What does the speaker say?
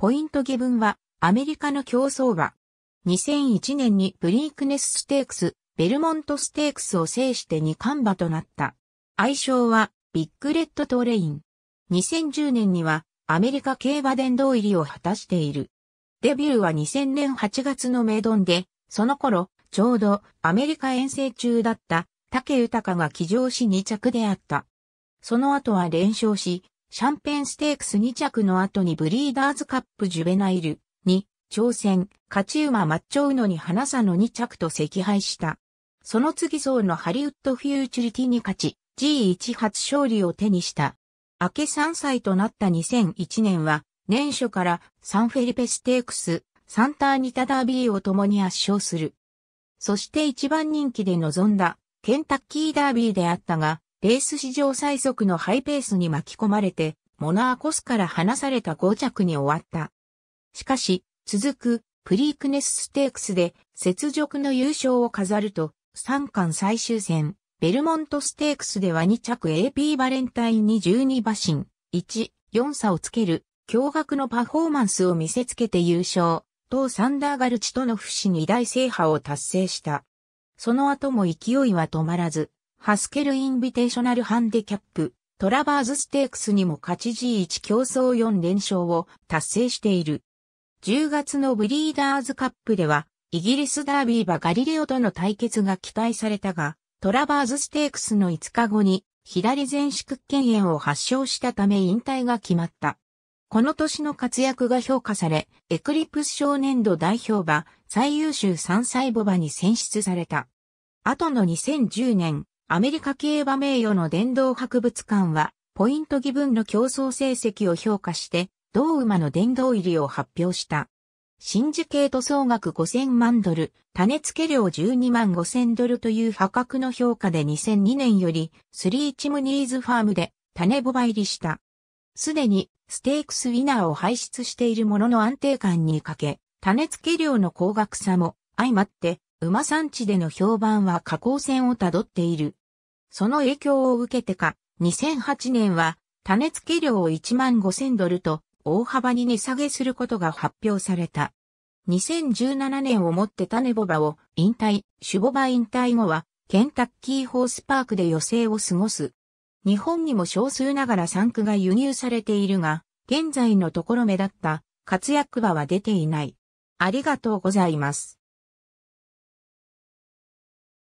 ポイントゲブンは、アメリカの競争馬。2001年にブリークネスステークス、ベルモントステークスを制して二冠馬となった。愛称は、ビッグレッドトレイン。2010年には、アメリカ競馬殿堂入りを果たしている。デビューは2000年8月のメイドンで、その頃、ちょうどアメリカ遠征中だった竹豊が騎乗し2着であった。その後は連勝し、シャンペンステークス2着の後にブリーダーズカップジュベナイルに挑戦、勝ち馬マッチョウノに花さの2着と惜敗した。その次層のハリウッドフューチュリティに勝ち、G1 初勝利を手にした。明け3歳となった2001年は、年初からサンフェリペステークス、サンターニタダービーを共に圧勝する。そして一番人気で臨んだケンタッキーダービーであったが、レース史上最速のハイペースに巻き込まれて、モナーコスから離された5着に終わった。しかし、続く、プリークネスステークスで、雪辱の優勝を飾ると、3冠最終戦、ベルモントステークスでは2着 AP バレンタインに12馬身、1、4差をつける、驚愕のパフォーマンスを見せつけて優勝、当サンダーガルチとの不死に大制覇を達成した。その後も勢いは止まらず、ハスケルインビテーショナルハンデキャップ、トラバーズステークスにも勝ち G1 競争4連勝を達成している。10月のブリーダーズカップでは、イギリスダービーバ・ガリレオとの対決が期待されたが、トラバーズステークスの5日後に、左前縮権腱炎を発症したため引退が決まった。この年の活躍が評価され、エクリプス少年度代表馬、最優秀3歳母馬に選出された。後の2010年、アメリカ競馬名誉の殿堂博物館は、ポイント義分の競争成績を評価して、同馬の殿堂入りを発表した。新時計塗装総額5000万ドル、種付け料12万5000ドルという破格の評価で2002年より、スリーチムニーズファームで種ボバ入りした。すでにステークスウィナーを排出しているものの安定感にかけ、種付け量の高額さも相まって、馬産地での評判は下降線をたどっている。その影響を受けてか、2008年は、種付け料を1万5000ドルと大幅に値下げすることが発表された。2017年をもって種ボバを引退、種ボバ引退後は、ケンタッキーホースパークで余生を過ごす。日本にも少数ながら産区が輸入されているが、現在のところ目立った活躍馬は出ていない。ありがとうございます。